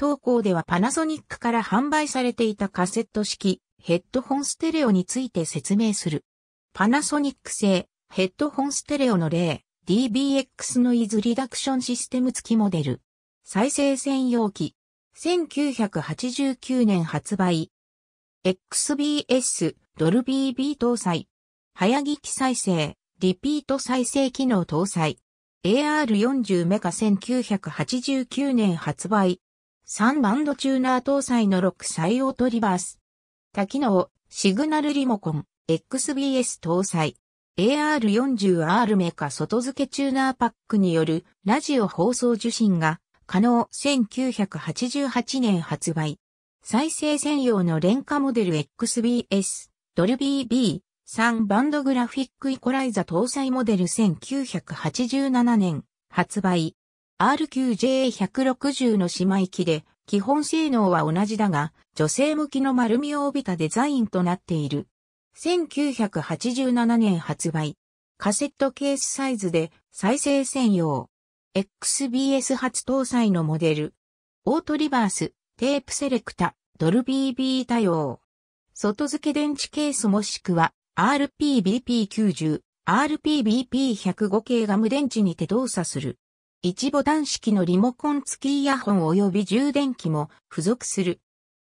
当校ではパナソニックから販売されていたカセット式ヘッドホンステレオについて説明する。パナソニック製ヘッドホンステレオの例 DBX ノイズリダクションシステム付きモデル。再生専用機。1989年発売。XBS ドルビー B 搭載。早聞き再生、リピート再生機能搭載。AR40 メガ1989年発売。3バンドチューナー搭載の6歳オートリバース。多機能、シグナルリモコン、XBS 搭載。AR40R メカ外付けチューナーパックによるラジオ放送受信が可能1988年発売。再生専用の廉価モデル XBS、ドルビー B、3バンドグラフィックイコライザ搭載モデル1987年発売。RQJ160 の姉妹機で、基本性能は同じだが、女性向きの丸みを帯びたデザインとなっている。1987年発売。カセットケースサイズで再生専用。XBS 初搭載のモデル。オートリバース、テープセレクタ、ドルビー B 対応。外付け電池ケースもしくは RPBP90、RPBP105 系が無電池にて動作する。一ボタン式のリモコン付きイヤホン及び充電器も付属する。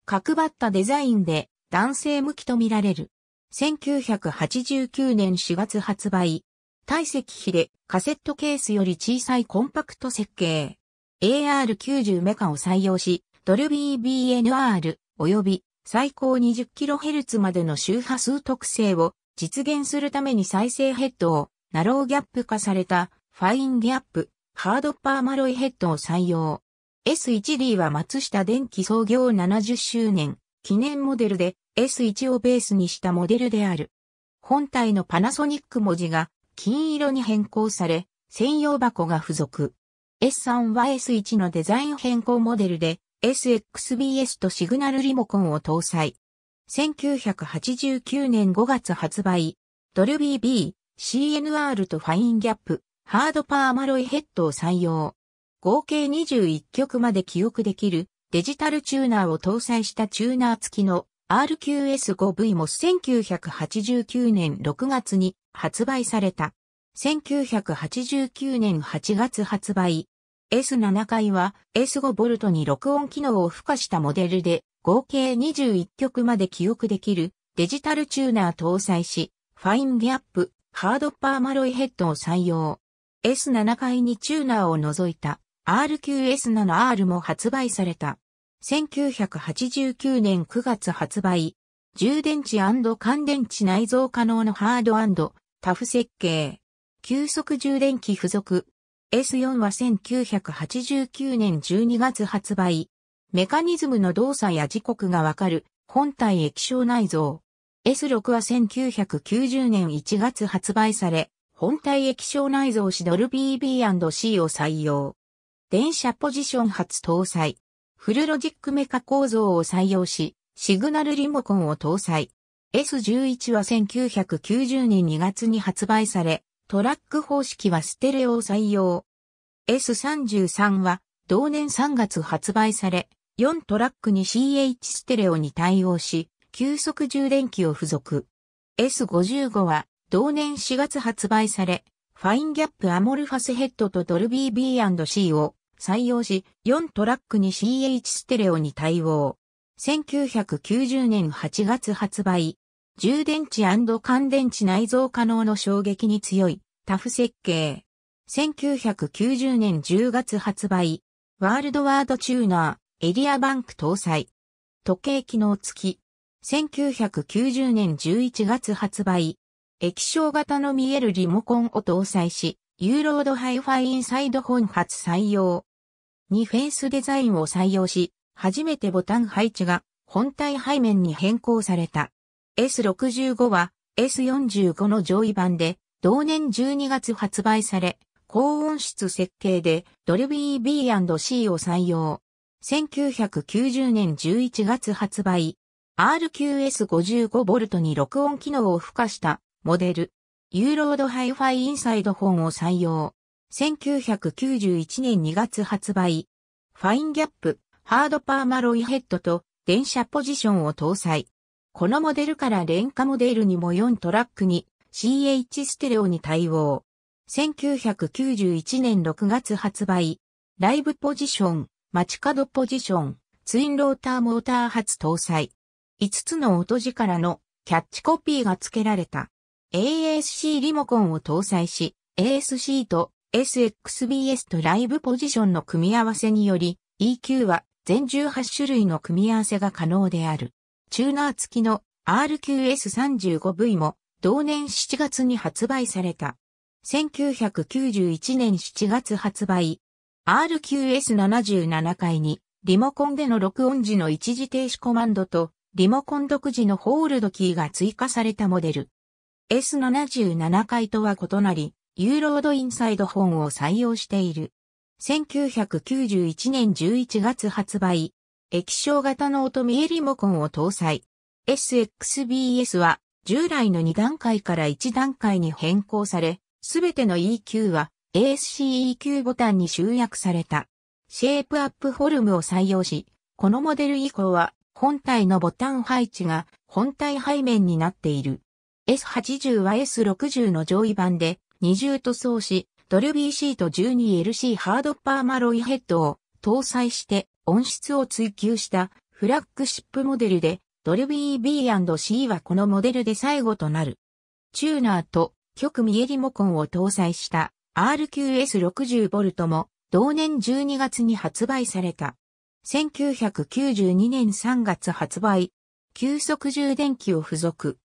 角張ったデザインで男性向きとみられる。1989年4月発売。体積比でカセットケースより小さいコンパクト設計。AR90 メカを採用し、ドルビー BNR 及び最高 20kHz までの周波数特性を実現するために再生ヘッドをナローギャップ化されたファインギャップハードッパーマロイヘッドを採用。S1D は松下電機創業70周年記念モデルで S1 をベースにしたモデルである。本体のパナソニック文字が金色に変更され、専用箱が付属。S3 は S1 のデザイン変更モデルで SXBS とシグナルリモコンを搭載。1989年5月発売。ドルビー B、CNR とファインギャップ。ハードパーマロイヘッドを採用。合計21曲まで記憶できるデジタルチューナーを搭載したチューナー付きの RQS5V も1989年6月に発売された。1989年8月発売。S7 回は S5V に録音機能を付加したモデルで合計21曲まで記憶できるデジタルチューナー搭載し、ファインギャップ、ハードパーマロイヘッドを採用。S7 階にチューナーを除いた RQS7R も発売された。1989年9月発売。充電池乾電池内蔵可能のハードタフ設計。急速充電器付属。S4 は1989年12月発売。メカニズムの動作や時刻がわかる本体液晶内蔵。S6 は1990年1月発売され、本体液晶内蔵しドル b B&C を採用。電車ポジション初搭載。フルロジックメカ構造を採用し、シグナルリモコンを搭載。S11 は1990年2月に発売され、トラック方式はステレオを採用。S33 は同年3月発売され、4トラックに CH ステレオに対応し、急速充電器を付属。S55 は同年4月発売され、ファインギャップアモルファスヘッドとドルビー B&C を採用し、4トラックに CH ステレオに対応。1990年8月発売。充電池乾電池内蔵可能の衝撃に強いタフ設計。1990年10月発売。ワールドワードチューナー、エリアバンク搭載。時計機能付き。1990年11月発売。液晶型の見えるリモコンを搭載し、ユーロードハイファインサイド本発採用。にフェイスデザインを採用し、初めてボタン配置が本体背面に変更された。S65 は S45 の上位版で同年12月発売され、高音質設計でドルビー B&C を採用。1990年11月発売。RQS55V に録音機能を付加したモデル、ユーロードハイファイインサイド本を採用。1991年2月発売。ファインギャップ、ハードパーマロイヘッドと電車ポジションを搭載。このモデルから廉価モデルにも4トラックに CH ステレオに対応。1991年6月発売。ライブポジション、街角ポジション、ツインローターモーター発搭載。5つの音力からのキャッチコピーが付けられた。ASC リモコンを搭載し、ASC と SXBS とライブポジションの組み合わせにより、EQ は全18種類の組み合わせが可能である。チューナー付きの RQS35V も同年7月に発売された。1991年7月発売。RQS77 回にリモコンでの録音時の一時停止コマンドとリモコン独自のホールドキーが追加されたモデル。S77 回とは異なり、ユーロードインサイド本を採用している。1991年11月発売、液晶型の音トミエリモコンを搭載。SXBS は従来の2段階から1段階に変更され、すべての EQ は ASCEQ ボタンに集約された。シェイプアップフォルムを採用し、このモデル以降は本体のボタン配置が本体背面になっている。S80 は S60 の上位版で二重塗装し、ドルビーシート 12LC ハードパーマロイヘッドを搭載して音質を追求したフラッグシップモデルで、ドルビー B&C はこのモデルで最後となる。チューナーと極見えリモコンを搭載した RQS60V も同年12月に発売された。1992年3月発売。急速充電器を付属。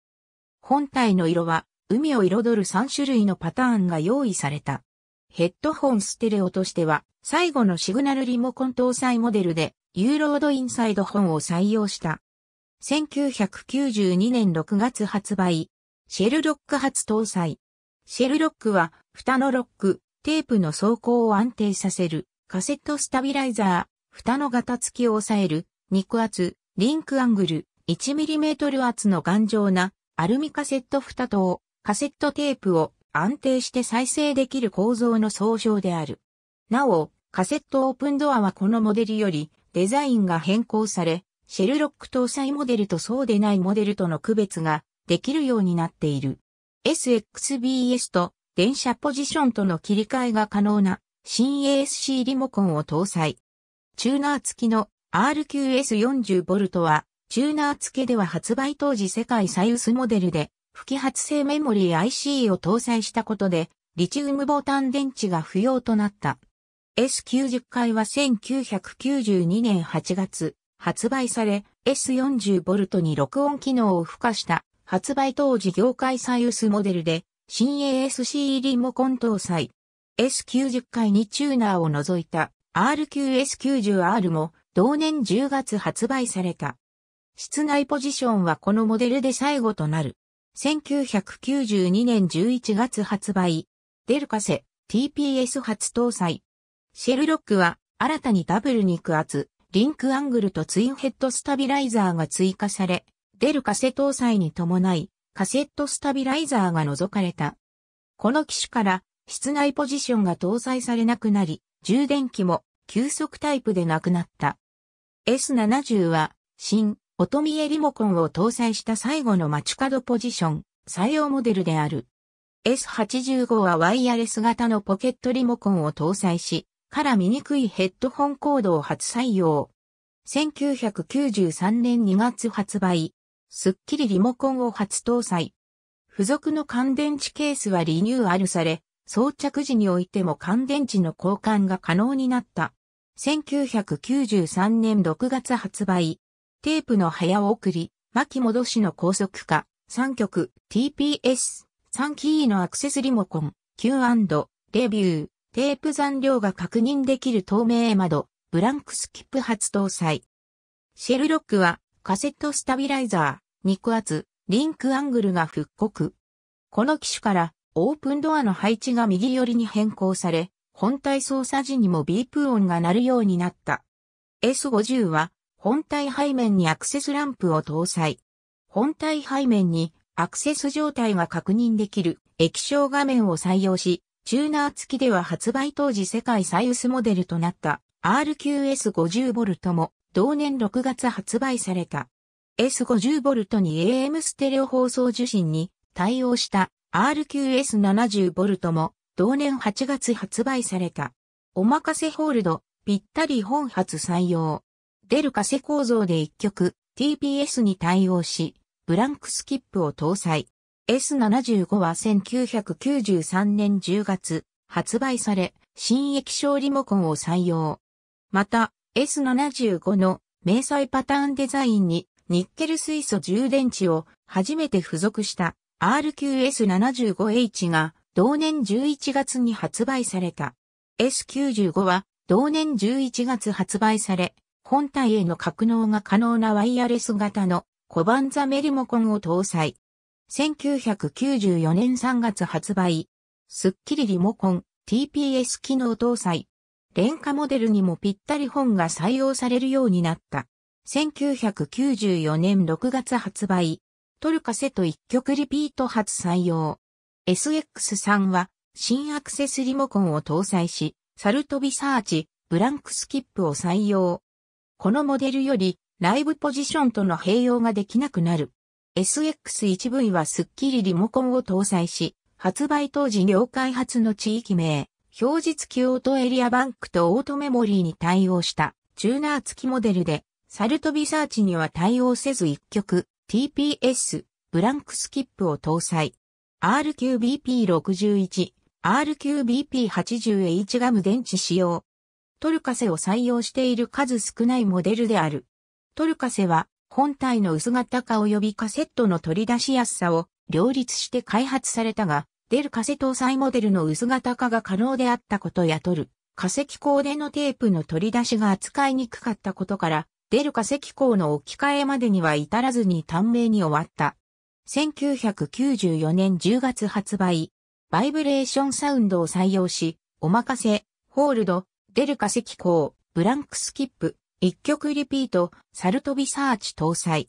本体の色は、海を彩る3種類のパターンが用意された。ヘッドホンステレオとしては、最後のシグナルリモコン搭載モデルで、ユーロードインサイドホンを採用した。1992年6月発売。シェルロック発搭載。シェルロックは、蓋のロック、テープの走行を安定させる、カセットスタビライザー、蓋の型付きを抑える、肉厚、リンクアングル、1mm 厚の頑丈なアルミカセット蓋とカセットテープを安定して再生できる構造の総称である。なお、カセットオープンドアはこのモデルよりデザインが変更され、シェルロック搭載モデルとそうでないモデルとの区別ができるようになっている。SXBS と電車ポジションとの切り替えが可能な新 ASC リモコンを搭載。チューナー付きの RQS40V はチューナー付けでは発売当時世界最薄モデルで、不揮発性メモリー IC を搭載したことで、リチウムボタン電池が不要となった。S90 回は1992年8月発売され、S40V に録音機能を付加した発売当時業界最薄モデルで、新 ASC リモコン搭載。S90 回にチューナーを除いた RQS90R も同年10月発売された。室内ポジションはこのモデルで最後となる。1992年11月発売。デルカセ TPS 初搭載。シェルロックは新たにダブル肉厚、リンクアングルとツインヘッドスタビライザーが追加され、デルカセ搭載に伴い、カセットスタビライザーが除かれた。この機種から室内ポジションが搭載されなくなり、充電器も急速タイプでなくなった。S70 は新音見えリモコンを搭載した最後の街角ポジション、採用モデルである。S85 はワイヤレス型のポケットリモコンを搭載し、から見にくいヘッドホンコードを初採用。1993年2月発売。スッキリリモコンを初搭載。付属の乾電池ケースはリニューアルされ、装着時においても乾電池の交換が可能になった。1993年6月発売。テープの早送り、巻き戻しの高速化、3曲、TPS、3キーのアクセスリモコン、Q& レビュー、テープ残量が確認できる透明窓、ブランクスキップ初搭載。シェルロックはカセットスタビライザー、肉厚、リンクアングルが復刻。この機種からオープンドアの配置が右寄りに変更され、本体操作時にもビープ音が鳴るようになった。S50 は本体背面にアクセスランプを搭載。本体背面にアクセス状態が確認できる液晶画面を採用し、チューナー付きでは発売当時世界最薄モデルとなった RQS50V も同年6月発売された。S50V に AM ステレオ放送受信に対応した RQS70V も同年8月発売された。おまかせホールド、ぴったり本発採用。ルカセ構造で一曲 TPS に対応し、ブランクスキップを搭載。S75 は1993年10月発売され、新液晶リモコンを採用。また、S75 の明細パターンデザインにニッケル水素充電池を初めて付属した RQS75H が同年11月に発売された。S95 は同年11月発売され、本体への格納が可能なワイヤレス型のコバンザメリモコンを搭載。1994年3月発売。スッキリリモコン TPS 機能搭載。廉価モデルにもぴったり本が採用されるようになった。1994年6月発売。トルカセと一曲リピート初採用。SX3 は新アクセスリモコンを搭載し、サルトビサーチ、ブランクスキップを採用。このモデルよりライブポジションとの併用ができなくなる。SX1V はスッキリリモコンを搭載し、発売当時業開発の地域名、表示付きオートエリアバンクとオートメモリーに対応したチューナー付きモデルで、サルトビサーチには対応せず1曲 TPS、ブランクスキップを搭載。RQBP61、RQBP80H ガム電池使用。トルカセを採用している数少ないモデルである。トルカセは本体の薄型化及びカセットの取り出しやすさを両立して開発されたが、デルカセ搭載モデルの薄型化が可能であったことやトル、化石工でのテープの取り出しが扱いにくかったことから、デルセ石構の置き換えまでには至らずに短命に終わった。1994年10月発売、バイブレーションサウンドを採用し、おまかせ、ホールド、デルカ石膏、ブランクスキップ、一曲リピート、サルトビサーチ搭載。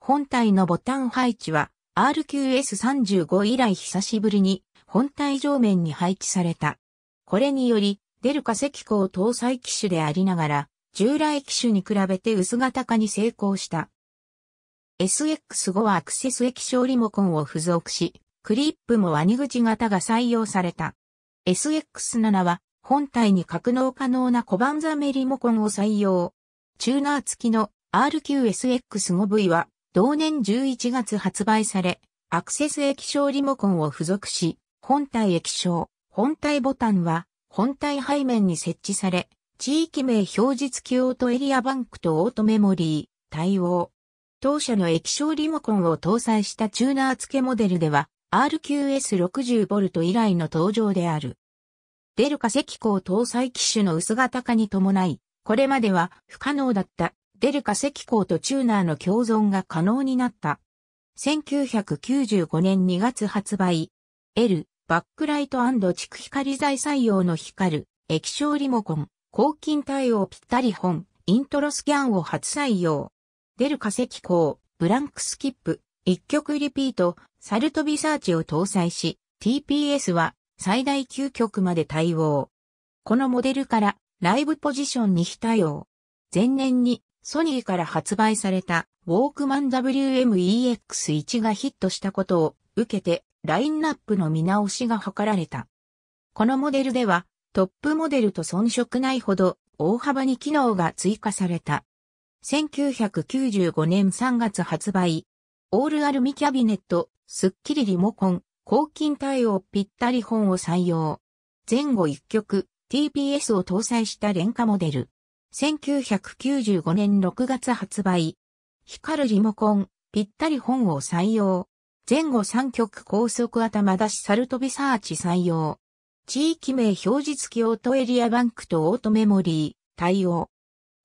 本体のボタン配置は RQS35 以来久しぶりに本体上面に配置された。これにより、デルカ石膏搭載機種でありながら、従来機種に比べて薄型化に成功した。SX5 はアクセス液晶リモコンを付属し、クリップもワニ口型が採用された。SX7 は本体に格納可能な小判ザメリモコンを採用。チューナー付きの RQSX5V は同年11月発売され、アクセス液晶リモコンを付属し、本体液晶、本体ボタンは本体背面に設置され、地域名表示付きオートエリアバンクとオートメモリー、対応。当社の液晶リモコンを搭載したチューナー付けモデルでは、RQS60V 以来の登場である。デル化石膏搭載機種の薄型化に伴い、これまでは不可能だったデル化石膏とチューナーの共存が可能になった。1995年2月発売。L、バックライト蓄光材採用の光る液晶リモコン、抗菌対応ぴったり本、イントロスキャンを初採用。デル化石膏ブランクスキップ、一曲リピート、サルトビサーチを搭載し、TPS は最大9曲まで対応。このモデルからライブポジションに非対応。前年にソニーから発売されたウォークマン WMEX1 がヒットしたことを受けてラインナップの見直しが図られた。このモデルではトップモデルと遜色ないほど大幅に機能が追加された。1995年3月発売。オールアルミキャビネット、スッキリリモコン、抗菌対応ぴったり本を採用。前後一曲、TPS を搭載した廉価モデル。1995年6月発売。光るリモコン、ぴったり本を採用。前後3曲高速頭出しサルトビサーチ採用。地域名表示付きオートエリアバンクとオートメモリー対応。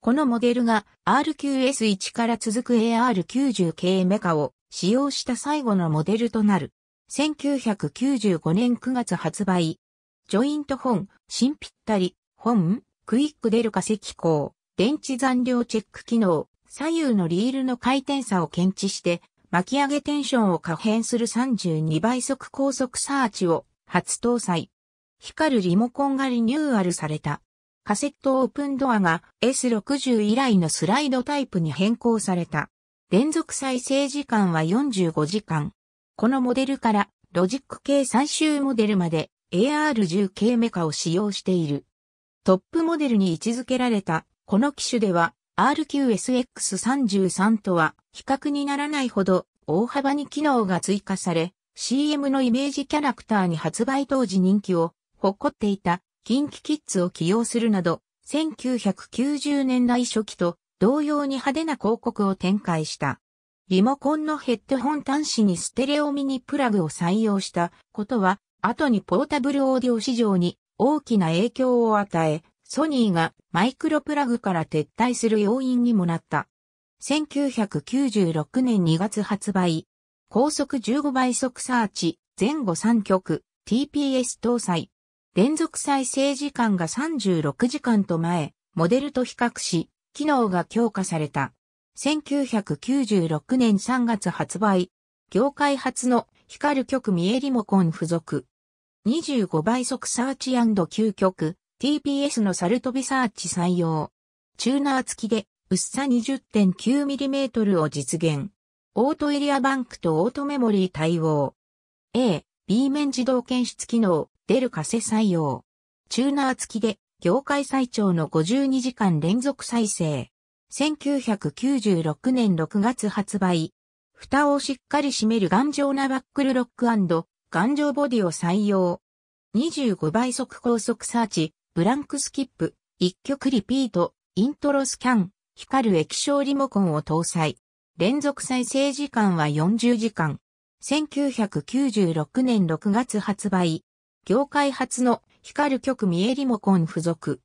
このモデルが RQS1 から続く AR90 系メカを使用した最後のモデルとなる。1995年9月発売。ジョイント本、新ぴったり、本、クイックデる化石光、電池残量チェック機能、左右のリールの回転差を検知して、巻き上げテンションを可変する32倍速高速サーチを初搭載。光るリモコンがリニューアルされた。カセットオープンドアが S60 以来のスライドタイプに変更された。連続再生時間は45時間。このモデルからロジック系最終モデルまで AR10 系メカを使用している。トップモデルに位置づけられたこの機種では RQSX33 とは比較にならないほど大幅に機能が追加され CM のイメージキャラクターに発売当時人気を誇っていた近畿キッズを起用するなど1990年代初期と同様に派手な広告を展開した。リモコンのヘッドホン端子にステレオミニプラグを採用したことは、後にポータブルオーディオ市場に大きな影響を与え、ソニーがマイクロプラグから撤退する要因にもなった。1996年2月発売、高速15倍速サーチ、前後3曲、TPS 搭載。連続再生時間が36時間と前、モデルと比較し、機能が強化された。1996年3月発売。業界初の光る曲見えリモコン付属。25倍速サーチ &9 曲 TPS のサルトビサーチ採用。チューナー付きで薄さ 20.9mm を実現。オートエリアバンクとオートメモリー対応。A、B 面自動検出機能、デルカセ採用。チューナー付きで業界最長の52時間連続再生。1996年6月発売。蓋をしっかり閉める頑丈なバックルロック頑丈ボディを採用。25倍速高速サーチ、ブランクスキップ、一曲リピート、イントロスキャン、光る液晶リモコンを搭載。連続再生時間は40時間。1996年6月発売。業界初の光る曲見えリモコン付属。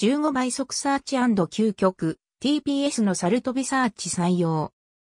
15倍速サーチ &9 曲。TPS のサルトビサーチ採用。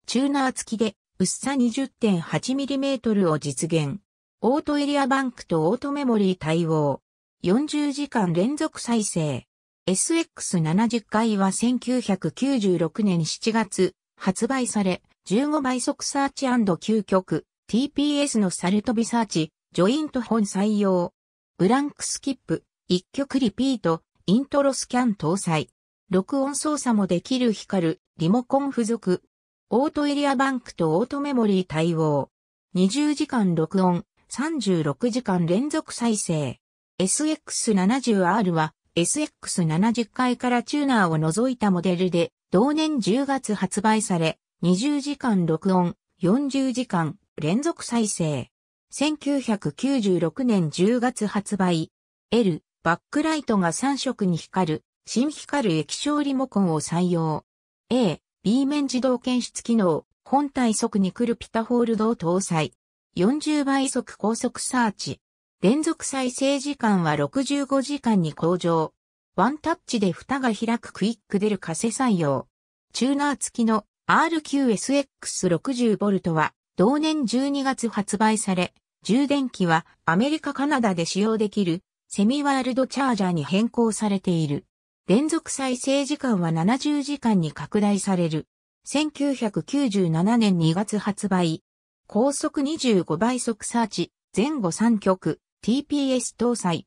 チューナー付きで薄さ 20.8mm を実現。オートエリアバンクとオートメモリー対応。40時間連続再生。SX70 回は1996年7月発売され、15倍速サーチ究極 TPS のサルトビサーチ、ジョイント本採用。ブランクスキップ、一曲リピート、イントロスキャン搭載。録音操作もできる光る、リモコン付属、オートエリアバンクとオートメモリー対応。20時間録音、36時間連続再生。SX70R は SX70 回からチューナーを除いたモデルで、同年10月発売され、20時間録音、40時間連続再生。1996年10月発売。L、バックライトが3色に光る、新光る液晶リモコンを採用。A、B 面自動検出機能、本体速に来るピタホールドを搭載。40倍速高速サーチ。連続再生時間は65時間に向上。ワンタッチで蓋が開くクイック出るカセ採用。チューナー付きの RQSX60V は同年12月発売され、充電器はアメリカカナダで使用できるセミワールドチャージャーに変更されている。連続再生時間は70時間に拡大される。1997年2月発売。高速25倍速サーチ、前後3曲、TPS 搭載。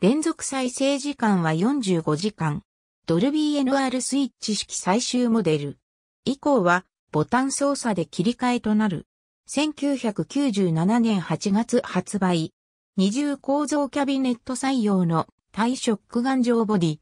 連続再生時間は45時間。ドルビー NR スイッチ式最終モデル。以降はボタン操作で切り替えとなる。1997年8月発売。二重構造キャビネット採用の対ショック頑丈状ボディ。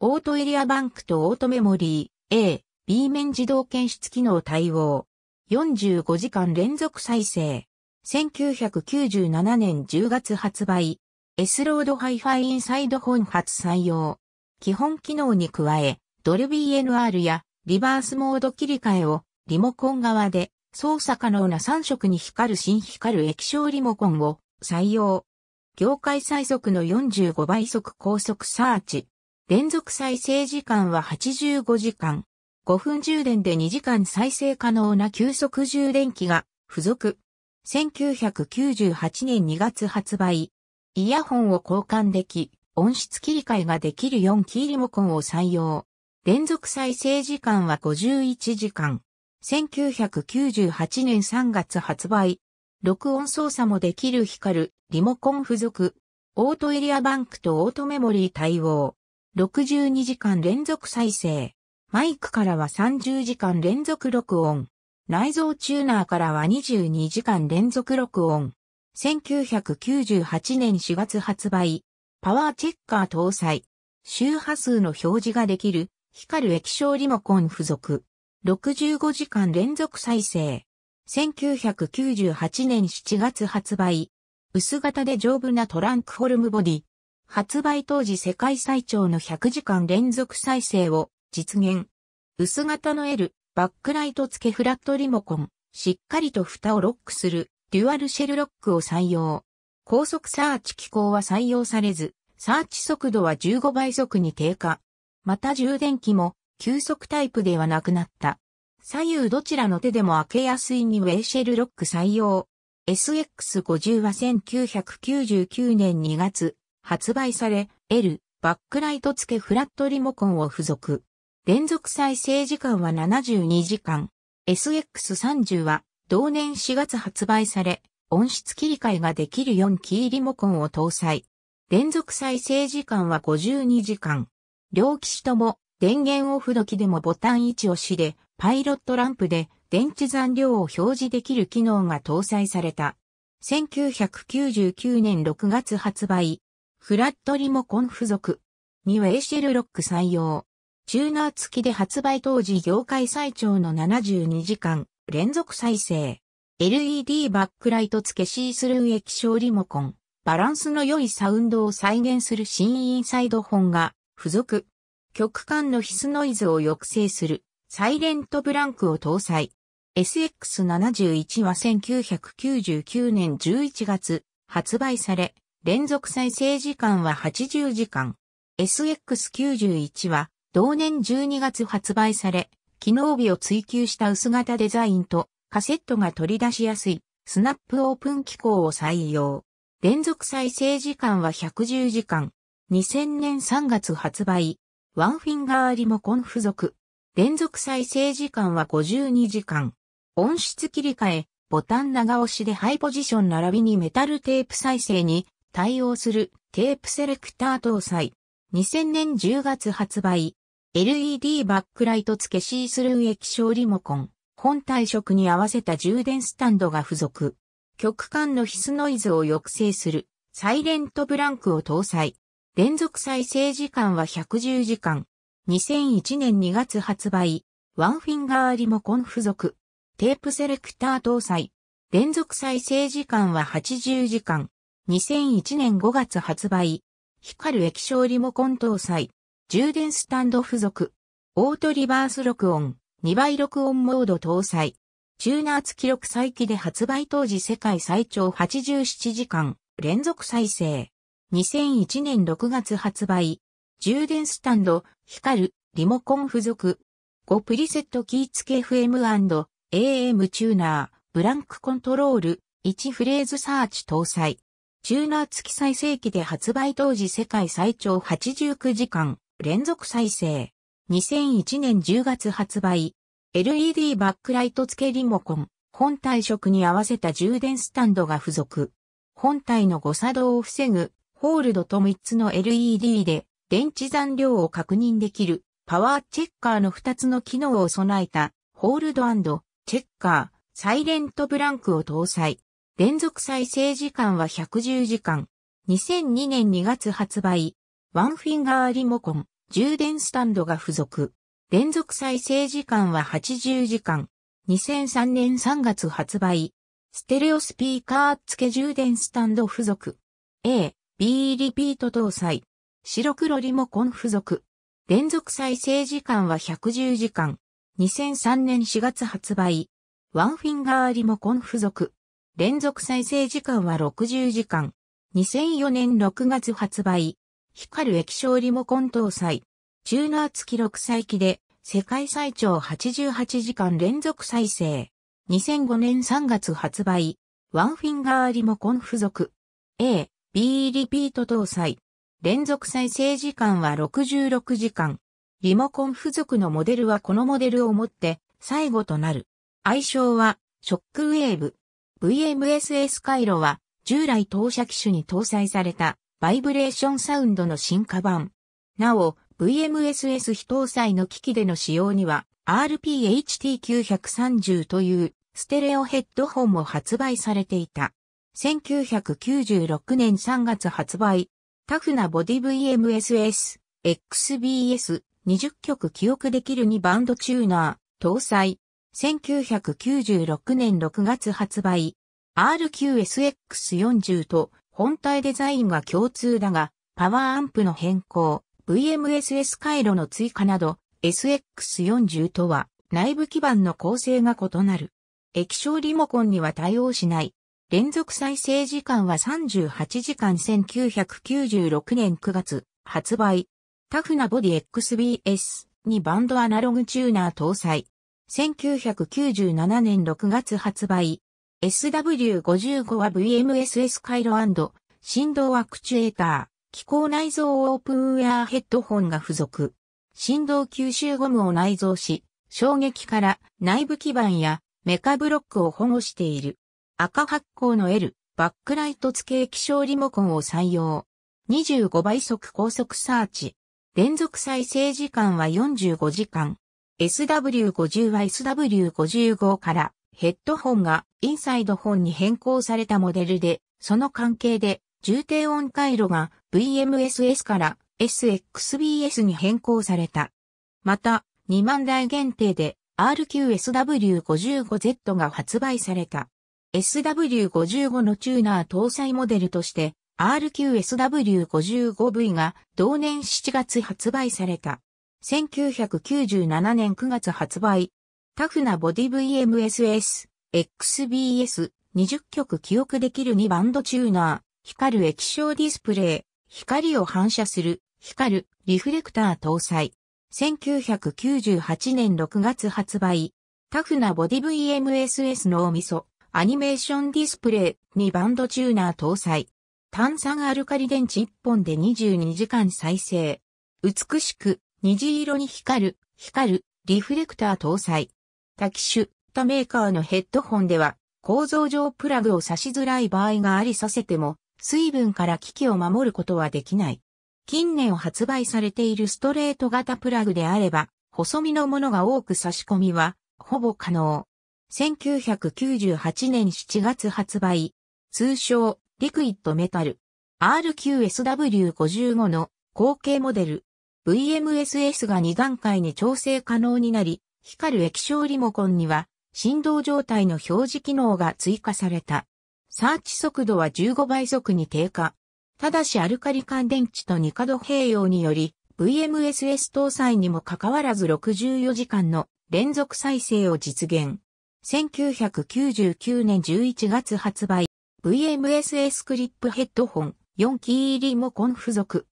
オートエリアバンクとオートメモリー A、B 面自動検出機能対応。45時間連続再生。1997年10月発売。S ロードハイファイインサイド本発採用。基本機能に加え、ドルビー NR やリバースモード切り替えをリモコン側で操作可能な3色に光る新光る液晶リモコンを採用。業界最速の45倍速高速サーチ。連続再生時間は85時間。5分充電で2時間再生可能な急速充電器が付属。1998年2月発売。イヤホンを交換でき、音質切り替えができる4キーリモコンを採用。連続再生時間は51時間。1998年3月発売。録音操作もできる光るリモコン付属。オートエリアバンクとオートメモリー対応。62時間連続再生。マイクからは30時間連続録音。内蔵チューナーからは22時間連続録音。1998年4月発売。パワーチェッカー搭載。周波数の表示ができる。光る液晶リモコン付属。65時間連続再生。1998年7月発売。薄型で丈夫なトランクフォルムボディ。発売当時世界最長の100時間連続再生を実現。薄型の L、バックライト付けフラットリモコン、しっかりと蓋をロックする、デュアルシェルロックを採用。高速サーチ機構は採用されず、サーチ速度は15倍速に低下。また充電器も、急速タイプではなくなった。左右どちらの手でも開けやすいにウェイシェルロック採用。SX50 は1999年2月、発売され、L、バックライト付けフラットリモコンを付属。連続再生時間は72時間。SX30 は同年4月発売され、音質切り替えができる4キーリモコンを搭載。連続再生時間は52時間。両機種とも電源オフ時でもボタン位置をしで、パイロットランプで電池残量を表示できる機能が搭載された。1999年6月発売、フラットリモコン付属。2はエシェルロック採用。チューナー付きで発売当時業界最長の72時間連続再生。LED バックライト付けシースルー液晶リモコン。バランスの良いサウンドを再現する新インサイド本が付属。極間のヒスノイズを抑制するサイレントブランクを搭載。SX71 は1999年11月発売され、連続再生時間は80時間。SX91 は同年12月発売され、機能美を追求した薄型デザインとカセットが取り出しやすいスナップオープン機構を採用。連続再生時間は110時間。2000年3月発売。ワンフィンガーリモコン付属。連続再生時間は52時間。音質切り替え、ボタン長押しでハイポジション並びにメタルテープ再生に対応するテープセレクター搭載。2000年10月発売。LED バックライト付けシースルー液晶リモコン。本体色に合わせた充電スタンドが付属。極間のヒスノイズを抑制するサイレントブランクを搭載。連続再生時間は110時間。2001年2月発売。ワンフィンガーリモコン付属。テープセレクター搭載。連続再生時間は80時間。2001年5月発売。光る液晶リモコン搭載。充電スタンド付属。オートリバース録音。2倍録音モード搭載。チューナー付記録再起で発売当時世界最長87時間連続再生。2001年6月発売。充電スタンド、光る、リモコン付属。5プリセットキー付け FM&AM チューナー、ブランクコントロール、1フレーズサーチ搭載。チューナー付き再生機で発売当時世界最長89時間連続再生。2001年10月発売。LED バックライト付けリモコン。本体色に合わせた充電スタンドが付属。本体の誤作動を防ぐ、ホールドと3つの LED で電池残量を確認できる、パワーチェッカーの2つの機能を備えた、ホールドチェッカー、サイレントブランクを搭載。連続再生時間は110時間。2002年2月発売。ワンフィンガーリモコン、充電スタンドが付属。連続再生時間は80時間。2003年3月発売。ステレオスピーカー付け充電スタンド付属。A、B リピート搭載。白黒リモコン付属。連続再生時間は110時間。2003年4月発売。ワンフィンガーリモコン付属。連続再生時間は60時間。2004年6月発売。光る液晶リモコン搭載。チューナー付き6歳機で世界最長88時間連続再生。2005年3月発売。ワンフィンガーリモコン付属。A、B リピート搭載。連続再生時間は66時間。リモコン付属のモデルはこのモデルをもって最後となる。愛称はショックウェーブ。VMSS 回路は従来投射機種に搭載されたバイブレーションサウンドの進化版。なお、VMSS 非搭載の機器での使用には RPHT930 というステレオヘッドホンも発売されていた。1996年3月発売。タフなボディ VMSS、XBS、20曲記憶できる2バンドチューナー、搭載。1996年6月発売、RQSX40 と本体デザインが共通だが、パワーアンプの変更、VMSS 回路の追加など、SX40 とは内部基板の構成が異なる。液晶リモコンには対応しない。連続再生時間は38時間1996年9月発売。タフなボディ XBS にバンドアナログチューナー搭載。1997年6月発売。SW55 は VMSS 回路振動アクチュエーター、機構内蔵オープンウェアヘッドホンが付属。振動吸収ゴムを内蔵し、衝撃から内部基板やメカブロックを保護している。赤発光の L、バックライト付け液晶リモコンを採用。25倍速高速サーチ。連続再生時間は45時間。SW50 は SW55 からヘッドホンがインサイドホンに変更されたモデルで、その関係で重低音回路が VMSS から SXBS に変更された。また、2万台限定で RQSW55Z が発売された。SW55 のチューナー搭載モデルとして RQSW55V が同年7月発売された。1997年9月発売。タフなボディ VMSS、XBS、20曲記憶できる2バンドチューナー、光る液晶ディスプレイ、光を反射する、光るリフレクター搭載。1998年6月発売。タフなボディ VMSS のみそ、アニメーションディスプレイ2バンドチューナー搭載。炭酸アルカリ電池1本で22時間再生。美しく、虹色に光る、光る、リフレクター搭載。多機種、他メーカーのヘッドホンでは、構造上プラグを差しづらい場合がありさせても、水分から機器を守ることはできない。近年発売されているストレート型プラグであれば、細身のものが多く差し込みは、ほぼ可能。1998年7月発売。通称、リクイッドメタル。RQSW55 の後継モデル、VMSS が2段階に調整可能になり、光る液晶リモコンには振動状態の表示機能が追加された。サーチ速度は15倍速に低下。ただしアルカリ乾電池と二カド併用により、VMSS 搭載にもかかわらず64時間の連続再生を実現。1999年11月発売、VMSS クリップヘッドホン4キーリモコン付属。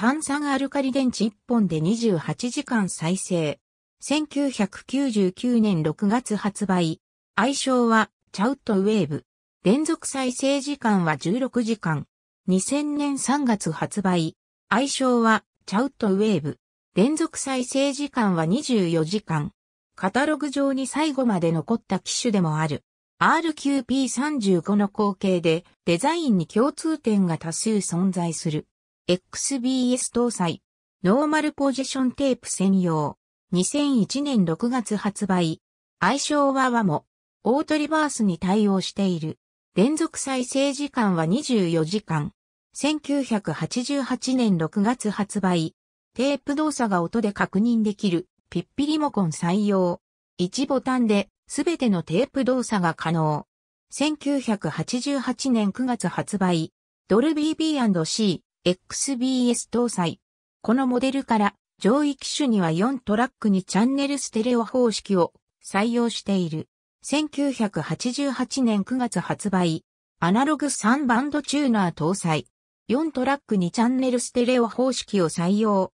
炭酸アルカリ電池1本で28時間再生。1999年6月発売。愛称はチャウットウェーブ。連続再生時間は16時間。2000年3月発売。愛称はチャウットウェーブ。連続再生時間は24時間。カタログ上に最後まで残った機種でもある。RQP35 の後継でデザインに共通点が多数存在する。XBS 搭載、ノーマルポジションテープ専用、2001年6月発売、愛称は和も、オートリバースに対応している。連続再生時間は24時間。1988年6月発売。テープ動作が音で確認できる。ピッピリモコン採用。1ボタンで全てのテープ動作が可能。1988年9月発売。ドルビー B&C XBS 搭載。このモデルから上位機種には4トラックにチャンネルステレオ方式を採用している。1988年9月発売。アナログ3バンドチューナー搭載。4トラックにチャンネルステレオ方式を採用。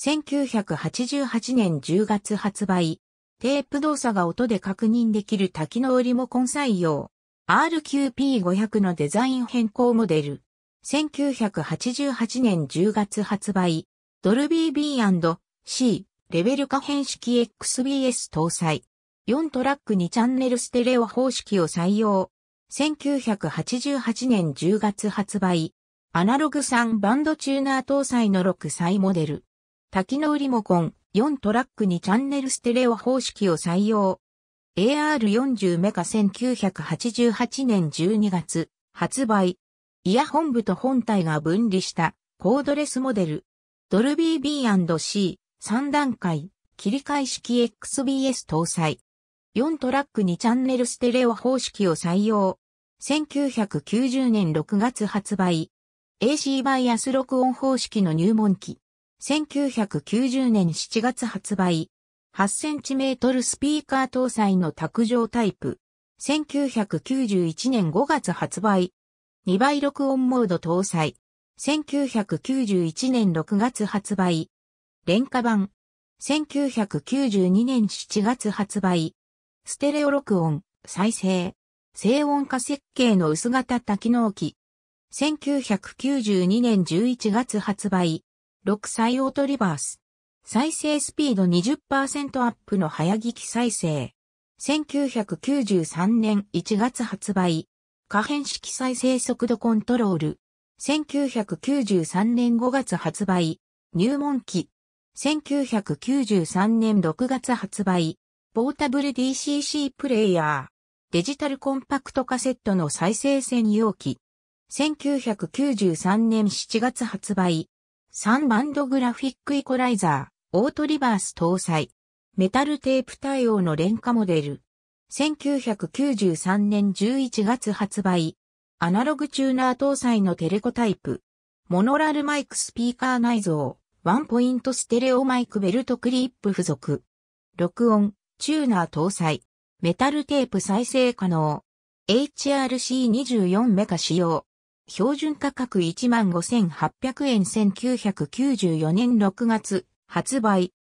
1988年10月発売。テープ動作が音で確認できる多機能リモコン採用。RQP500 のデザイン変更モデル。1988年10月発売、ドルビー B&C レベル化変式 XBS 搭載。4トラック2チャンネルステレオ方式を採用。1988年10月発売。アナログ3バンドチューナー搭載の6歳モデル。多機能リモコン4トラック2チャンネルステレオ方式を採用。AR40 メカ1988年12月発売。イヤホン部と本体が分離したコードレスモデル。ドルビー B&C 3段階切り替え式 XBS 搭載。4トラック2チャンネルステレオ方式を採用。1990年6月発売。AC バイアス録音方式の入門機。1990年7月発売。8センチメートルスピーカー搭載の卓上タイプ。1991年5月発売。2倍録音モード搭載。1991年6月発売。廉価版。1992年7月発売。ステレオ録音、再生。静音化設計の薄型多機能機。1992年11月発売。6歳オートリバース。再生スピード20%アップの早聞き再生。1993年1月発売。可変式再生速度コントロール。1993年5月発売。入門機。1993年6月発売。ポータブル DCC プレイヤー。デジタルコンパクトカセットの再生専用機。1993年7月発売。ンバンドグラフィックイコライザー、オートリバース搭載。メタルテープ対応の廉価モデル。1993年11月発売。アナログチューナー搭載のテレコタイプ。モノラルマイクスピーカー内蔵。ワンポイントステレオマイクベルトクリップ付属。録音、チューナー搭載。メタルテープ再生可能。HRC24 メカ使用。標準価格15,800円1994年6月発売。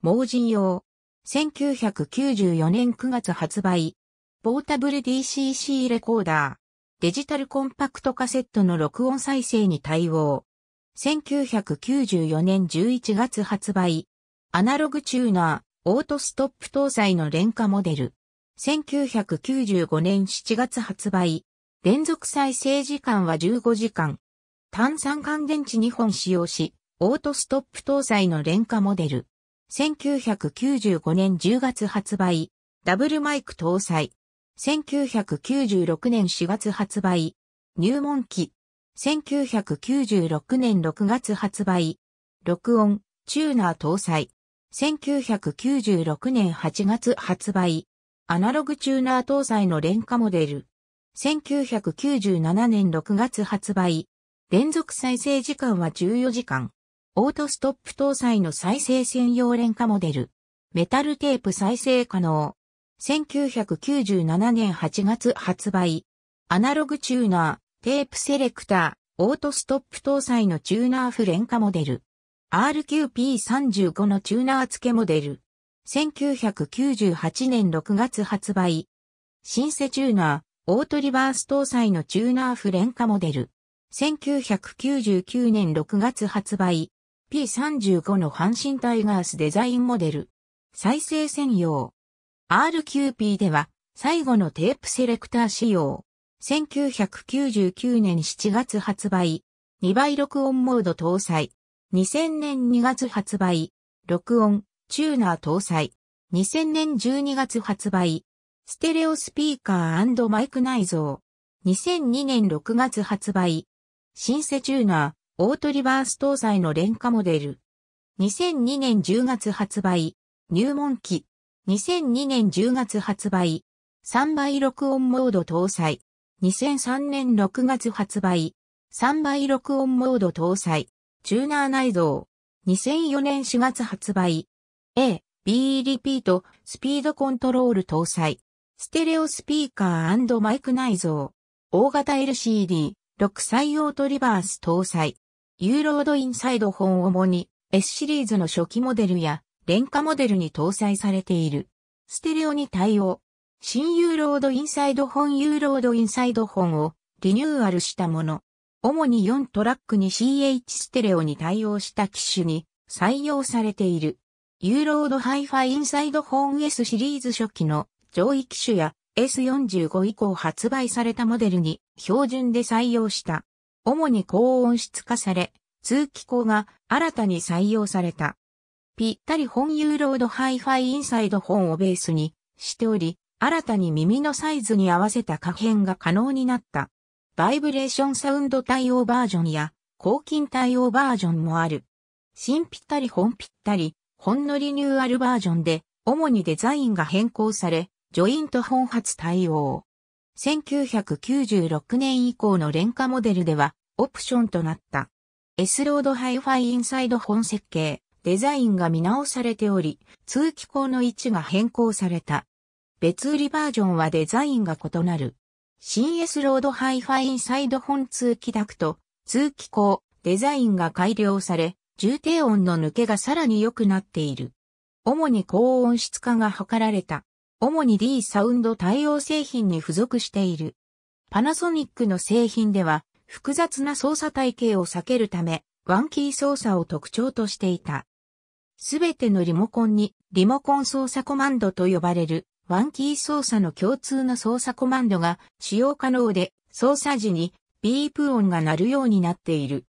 盲人用。1994年9月発売。ポータブル DCC レコーダー。デジタルコンパクトカセットの録音再生に対応。1994年11月発売。アナログチューナー、オートストップ搭載の廉価モデル。1995年7月発売。連続再生時間は15時間。炭酸乾電池2本使用し、オートストップ搭載の廉価モデル。1995年10月発売、ダブルマイク搭載。1996年4月発売、入門機。1996年6月発売、録音、チューナー搭載。1996年8月発売、アナログチューナー搭載の廉価モデル。1997年6月発売、連続再生時間は14時間。オートストップ搭載の再生専用廉価モデル。メタルテープ再生可能。1997年8月発売。アナログチューナー、テープセレクター、オートストップ搭載のチューナーフ廉価モデル。RQP35 のチューナー付けモデル。1998年6月発売。シンセチューナー、オートリバース搭載のチューナーフ廉価モデル。1999年6月発売。P35 の阪神タイガースデザインモデル。再生専用。RQP では最後のテープセレクター仕様。1999年7月発売。2倍録音モード搭載。2000年2月発売。録音、チューナー搭載。2000年12月発売。ステレオスピーカーマイク内蔵。2002年6月発売。シンセチューナー。オートリバース搭載の廉価モデル。2002年10月発売、入門機。2002年10月発売、3倍録音モード搭載。2003年6月発売、3倍録音モード搭載、チューナー内蔵。2004年4月発売、A、B リピート、スピードコントロール搭載、ステレオスピーカーマイク内蔵、大型 LCD、6オートリバース搭載、ユーロードインサイド本主に S シリーズの初期モデルや廉価モデルに搭載されている。ステレオに対応。新ユーロードインサイド本ユーロードインサイド本をリニューアルしたもの。主に4トラックに CH ステレオに対応した機種に採用されている。ユーロードハイファインサイドホン S シリーズ初期の上位機種や S45 以降発売されたモデルに標準で採用した。主に高音質化され、通気口が新たに採用された。ぴったり本ユーロードハイファイインサイド本をベースにしており、新たに耳のサイズに合わせた可変が可能になった。バイブレーションサウンド対応バージョンや、抗菌対応バージョンもある。新ぴったり本ぴったり、本のリニューアルバージョンで、主にデザインが変更され、ジョイント本発対応。1996年以降の廉価モデルではオプションとなった。S ロードハイファイインサイド本設計、デザインが見直されており、通気口の位置が変更された。別売りバージョンはデザインが異なる。新 S ロードハイファインサイド本通気ダクト、通気口、デザインが改良され、重低音の抜けがさらに良くなっている。主に高音質化が図られた。主に D サウンド対応製品に付属している。パナソニックの製品では複雑な操作体系を避けるため、ワンキー操作を特徴としていた。すべてのリモコンにリモコン操作コマンドと呼ばれるワンキー操作の共通の操作コマンドが使用可能で操作時にビープ音が鳴るようになっている。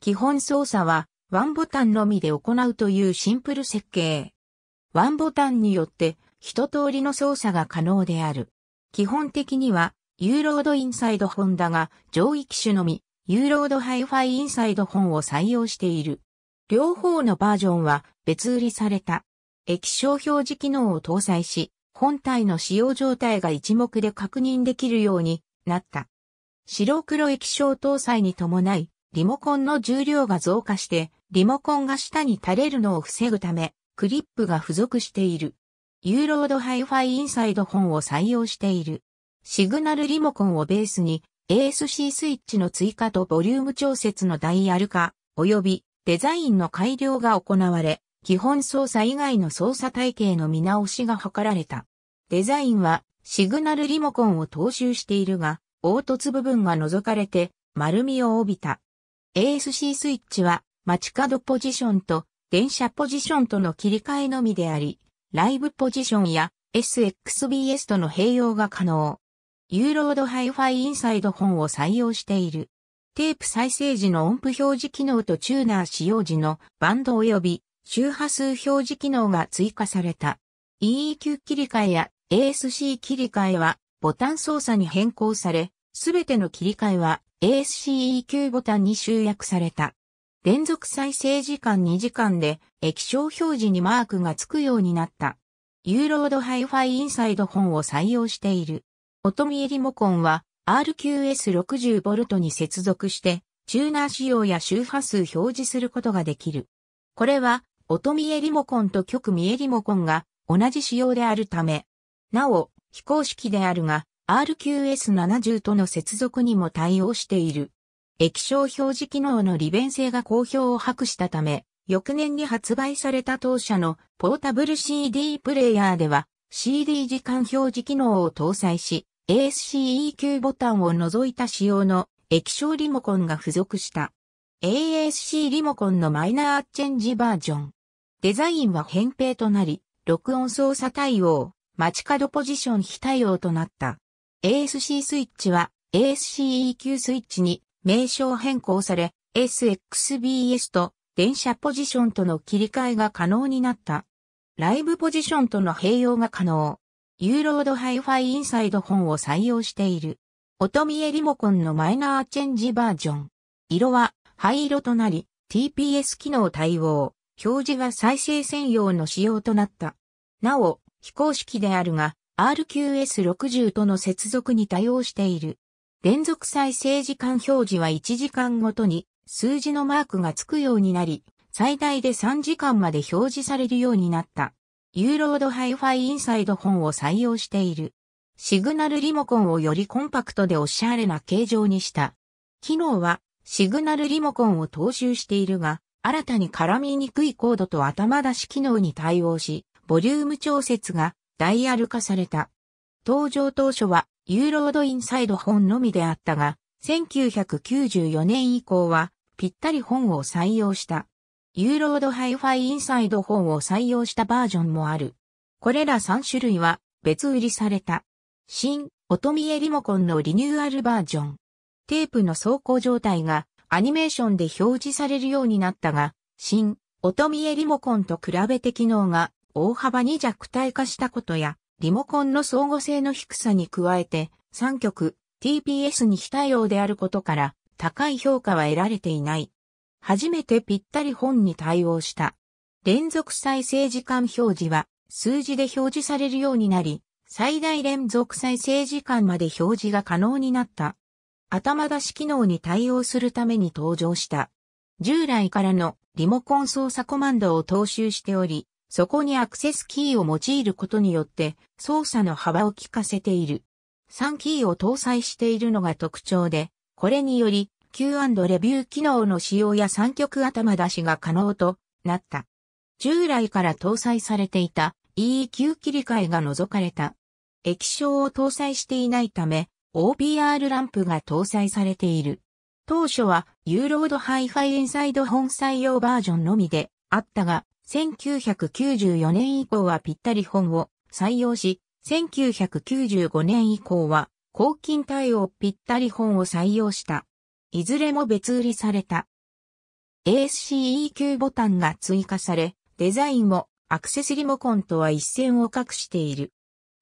基本操作はワンボタンのみで行うというシンプル設計。ワンボタンによって一通りの操作が可能である。基本的には、ユーロードインサイドホンだが、上位機種のみ、ユーロードハイファイインサイドホンを採用している。両方のバージョンは別売りされた。液晶表示機能を搭載し、本体の使用状態が一目で確認できるようになった。白黒液晶搭載に伴い、リモコンの重量が増加して、リモコンが下に垂れるのを防ぐため、クリップが付属している。ユーロードハイファイインサイド本を採用している。シグナルリモコンをベースに ASC スイッチの追加とボリューム調節のダイヤル化、及びデザインの改良が行われ、基本操作以外の操作体系の見直しが図られた。デザインはシグナルリモコンを踏襲しているが、凹凸部分が除かれて丸みを帯びた。ASC スイッチは街角ポジションと電車ポジションとの切り替えのみであり、ライブポジションや SXBS との併用が可能。ユーロードハイファイインサイド本を採用している。テープ再生時の音符表示機能とチューナー使用時のバンド及び周波数表示機能が追加された。EEQ 切り替えや ASC 切り替えはボタン操作に変更され、すべての切り替えは ASCEQ ボタンに集約された。連続再生時間2時間で液晶表示にマークがつくようになった。ユーロードハイファイインサイド本を採用している。音見リモコンは RQS60V に接続してチューナー仕様や周波数表示することができる。これは音見リモコンと極見リモコンが同じ仕様であるため。なお、非公式であるが RQS70 との接続にも対応している。液晶表示機能の利便性が好評を博したため、翌年に発売された当社のポータブル CD プレイヤーでは CD 時間表示機能を搭載し、ASCEQ ボタンを除いた仕様の液晶リモコンが付属した。ASC リモコンのマイナーチェンジバージョン。デザインは扁平となり、録音操作対応、街角ポジション非対応となった。ASC スイッチは ASCEQ スイッチに名称変更され、SXBS と電車ポジションとの切り替えが可能になった。ライブポジションとの併用が可能。ユーロードハイファイインサイド本を採用している。音見えリモコンのマイナーチェンジバージョン。色は灰色となり、TPS 機能対応。表示は再生専用の仕様となった。なお、非公式であるが、RQS60 との接続に対応している。連続再生時間表示は1時間ごとに数字のマークがつくようになり、最大で3時間まで表示されるようになった。ユーロードハイファイインサイド本を採用している。シグナルリモコンをよりコンパクトでおしゃれな形状にした。機能はシグナルリモコンを踏襲しているが、新たに絡みにくいコードと頭出し機能に対応し、ボリューム調節がダイヤル化された。登場当初はユーロードインサイド本のみであったが、1994年以降は、ぴったり本を採用した。ユーロードハイファイインサイド本を採用したバージョンもある。これら3種類は別売りされた。新、音見エリモコンのリニューアルバージョン。テープの走行状態がアニメーションで表示されるようになったが、新、音見エリモコンと比べて機能が大幅に弱体化したことや、リモコンの相互性の低さに加えて、3極 TPS に非対応であることから、高い評価は得られていない。初めてぴったり本に対応した。連続再生時間表示は、数字で表示されるようになり、最大連続再生時間まで表示が可能になった。頭出し機能に対応するために登場した。従来からのリモコン操作コマンドを踏襲しており、そこにアクセスキーを用いることによって操作の幅を利かせている。3キーを搭載しているのが特徴で、これにより Q& レビュー機能の使用や3極頭出しが可能となった。従来から搭載されていた EEQ 切り替えが除かれた。液晶を搭載していないため、OBR ランプが搭載されている。当初は、ユーロードハイファイインサイド本採用バージョンのみであったが、1994年以降はぴったり本を採用し、1995年以降は、抗菌対応ぴったり本を採用した。いずれも別売りされた。ASCEQ ボタンが追加され、デザインもアクセスリモコンとは一線を画している。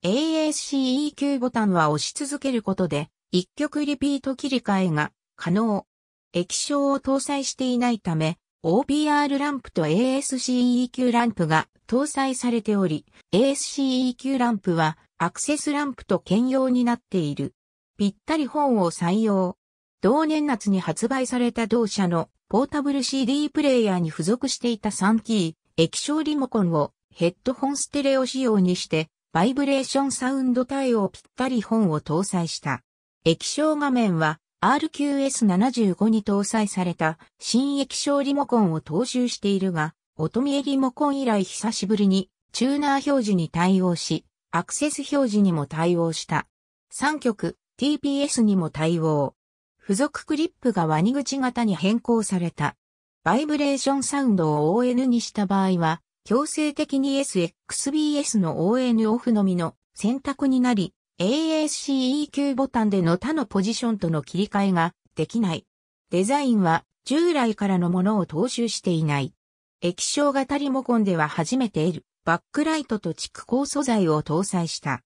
ASCEQ ボタンは押し続けることで、一曲リピート切り替えが可能。液晶を搭載していないため、OBR ランプと ASCEQ ランプが搭載されており、ASCEQ ランプはアクセスランプと兼用になっている。ぴったり本を採用。同年夏に発売された同社のポータブル CD プレイヤーに付属していた3キー、液晶リモコンをヘッドホンステレオ仕様にして、バイブレーションサウンド対応ぴったり本を搭載した。液晶画面は RQS75 に搭載された新液晶リモコンを踏襲しているが、音見えリモコン以来久しぶりにチューナー表示に対応し、アクセス表示にも対応した。3曲 TPS にも対応。付属クリップがワニ口型に変更された。バイブレーションサウンドを ON にした場合は、強制的に SXBS の ON オフのみの選択になり、AACEQ ボタンでの他のポジションとの切り替えができない。デザインは従来からのものを踏襲していない。液晶型リモコンでは初めて L、バックライトと蓄光素材を搭載した。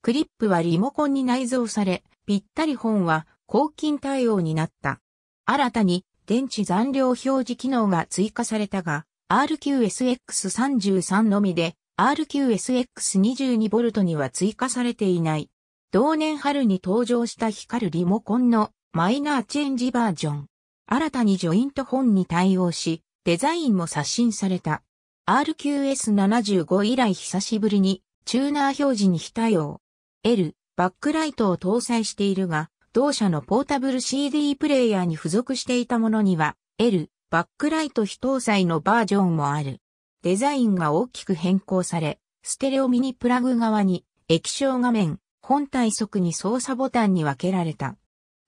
クリップはリモコンに内蔵され、ぴったり本は抗菌対応になった。新たに電池残量表示機能が追加されたが、RQSX33 のみで RQSX22V には追加されていない。同年春に登場した光るリモコンのマイナーチェンジバージョン。新たにジョイント本に対応し、デザインも刷新された。RQS75 以来久しぶりに、チューナー表示に非対応。L、バックライトを搭載しているが、同社のポータブル CD プレイヤーに付属していたものには、L、バックライト非搭載のバージョンもある。デザインが大きく変更され、ステレオミニプラグ側に液晶画面、本体側に操作ボタンに分けられた。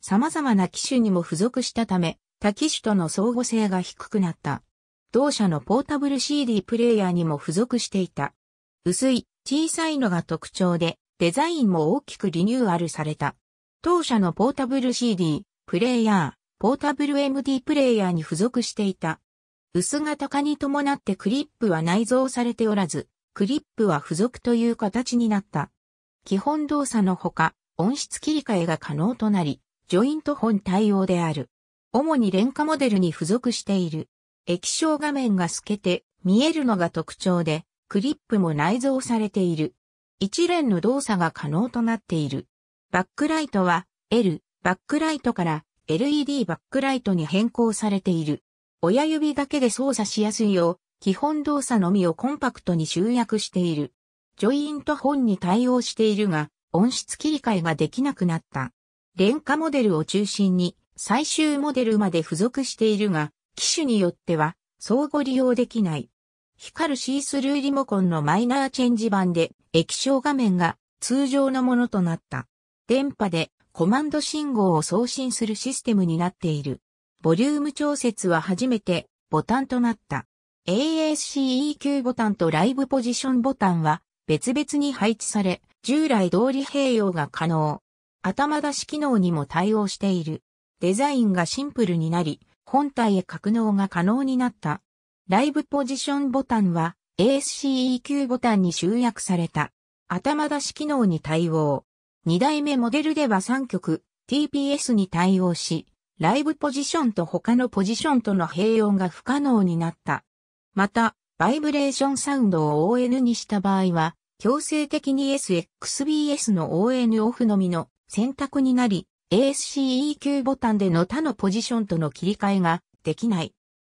様々な機種にも付属したため、他機種との相互性が低くなった。同社のポータブル CD プレイヤーにも付属していた。薄い、小さいのが特徴で、デザインも大きくリニューアルされた。当社のポータブル CD、プレイヤー、ポータブル MD プレイヤーに付属していた。薄型化に伴ってクリップは内蔵されておらず、クリップは付属という形になった。基本動作のほか、音質切り替えが可能となり、ジョイント本対応である。主に廉価モデルに付属している。液晶画面が透けて見えるのが特徴で、クリップも内蔵されている。一連の動作が可能となっている。バックライトは L バックライトから LED バックライトに変更されている。親指だけで操作しやすいよう、基本動作のみをコンパクトに集約している。ジョイント本に対応しているが、音質切り替えができなくなった。廉価モデルを中心に最終モデルまで付属しているが、機種によっては相互利用できない。光るシースルーリモコンのマイナーチェンジ版で液晶画面が通常のものとなった。電波でコマンド信号を送信するシステムになっている。ボリューム調節は初めてボタンとなった。ASCEQ ボタンとライブポジションボタンは別々に配置され、従来通り併用が可能。頭出し機能にも対応している。デザインがシンプルになり、本体へ格納が可能になった。ライブポジションボタンは ASCEQ ボタンに集約された。頭出し機能に対応。2代目モデルでは3極 TPS に対応し、ライブポジションと他のポジションとの併用が不可能になった。また、バイブレーションサウンドを ON にした場合は、強制的に SXBS の ON オフのみの選択になり、ASCEQ ボタンでの他のポジションとの切り替えができない。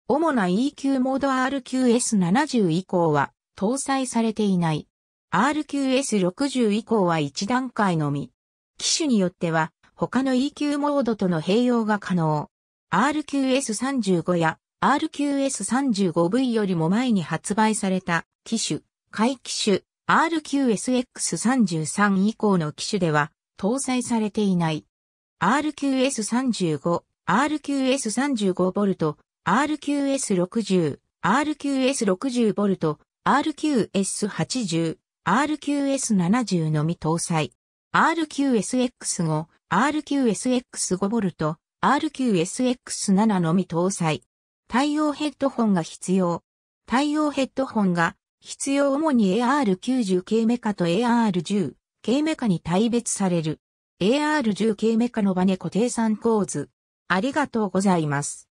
主な EQ モード RQS70 以降は搭載されていない。RQS60 以降は1段階のみ。機種によっては他の EQ モードとの併用が可能。RQS35 や RQS35V よりも前に発売された機種、回機種、RQSX33 以降の機種では搭載されていない。RQS35、RQS35V、RQS60、RQS60V、RQS80、RQS70 のみ搭載。RQSX5、RQSX5V、RQSX7 のみ搭載。対応ヘッドホンが必要。対応ヘッドホンが必要主に AR90 系メカと AR10 系メカに対別される。AR10 系メカのバネ固定産構図。ありがとうございます。